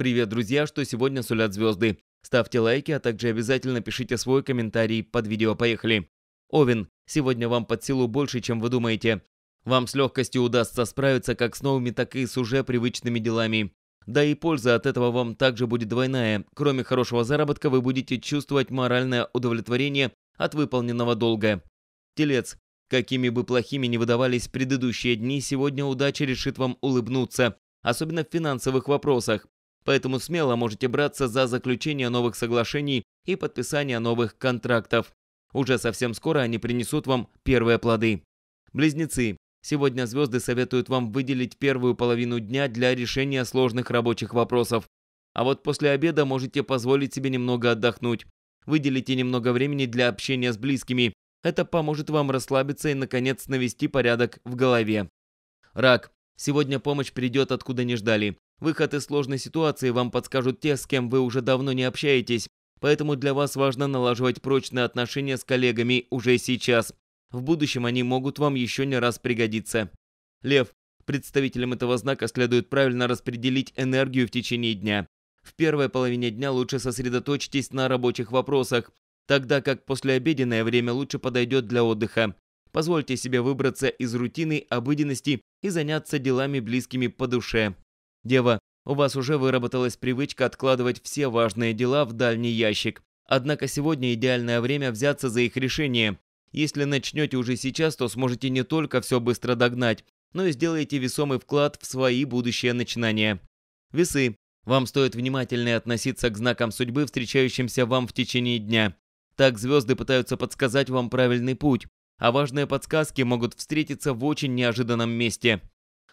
Привет, друзья, что сегодня сулят звезды. Ставьте лайки, а также обязательно пишите свой комментарий под видео. Поехали. Овен, сегодня вам под силу больше, чем вы думаете. Вам с легкостью удастся справиться как с новыми, так и с уже привычными делами. Да и польза от этого вам также будет двойная. Кроме хорошего заработка, вы будете чувствовать моральное удовлетворение от выполненного долга. Телец. Какими бы плохими ни выдавались предыдущие дни, сегодня удача решит вам улыбнуться. Особенно в финансовых вопросах поэтому смело можете браться за заключение новых соглашений и подписание новых контрактов. Уже совсем скоро они принесут вам первые плоды. Близнецы. Сегодня звезды советуют вам выделить первую половину дня для решения сложных рабочих вопросов. А вот после обеда можете позволить себе немного отдохнуть. Выделите немного времени для общения с близкими. Это поможет вам расслабиться и, наконец, навести порядок в голове. Рак. Сегодня помощь придет откуда не ждали. Выход из сложной ситуации вам подскажут те, с кем вы уже давно не общаетесь, поэтому для вас важно налаживать прочные отношения с коллегами уже сейчас. В будущем они могут вам еще не раз пригодиться. Лев. Представителям этого знака следует правильно распределить энергию в течение дня. В первой половине дня лучше сосредоточьтесь на рабочих вопросах, тогда как послеобеденное время лучше подойдет для отдыха. Позвольте себе выбраться из рутины, обыденности и заняться делами близкими по душе. Дева, у вас уже выработалась привычка откладывать все важные дела в дальний ящик. Однако сегодня идеальное время взяться за их решение. Если начнете уже сейчас, то сможете не только все быстро догнать, но и сделаете весомый вклад в свои будущие начинания. Весы. Вам стоит внимательнее относиться к знакам судьбы, встречающимся вам в течение дня. Так звезды пытаются подсказать вам правильный путь, а важные подсказки могут встретиться в очень неожиданном месте.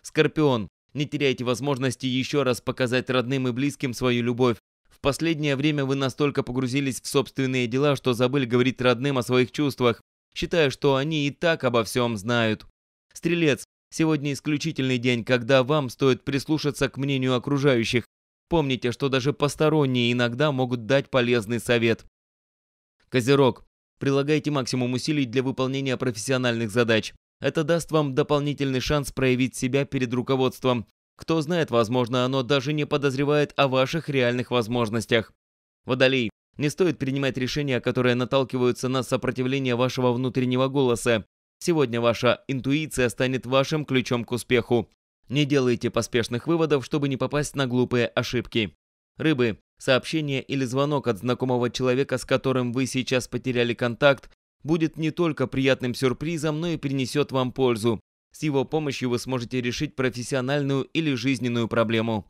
Скорпион. Не теряйте возможности еще раз показать родным и близким свою любовь. В последнее время вы настолько погрузились в собственные дела, что забыли говорить родным о своих чувствах, считая, что они и так обо всем знают. Стрелец, сегодня исключительный день, когда вам стоит прислушаться к мнению окружающих. Помните, что даже посторонние иногда могут дать полезный совет. Козерог, прилагайте максимум усилий для выполнения профессиональных задач. Это даст вам дополнительный шанс проявить себя перед руководством. Кто знает, возможно, оно даже не подозревает о ваших реальных возможностях. Водолей, не стоит принимать решения, которые наталкиваются на сопротивление вашего внутреннего голоса. Сегодня ваша интуиция станет вашим ключом к успеху. Не делайте поспешных выводов, чтобы не попасть на глупые ошибки. Рыбы. Сообщение или звонок от знакомого человека, с которым вы сейчас потеряли контакт, будет не только приятным сюрпризом, но и принесет вам пользу. С его помощью вы сможете решить профессиональную или жизненную проблему.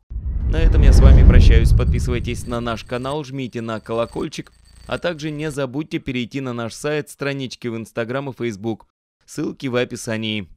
На этом я с вами прощаюсь. Подписывайтесь на наш канал, жмите на колокольчик, а также не забудьте перейти на наш сайт, странички в Инстаграм и Фейсбук. Ссылки в описании.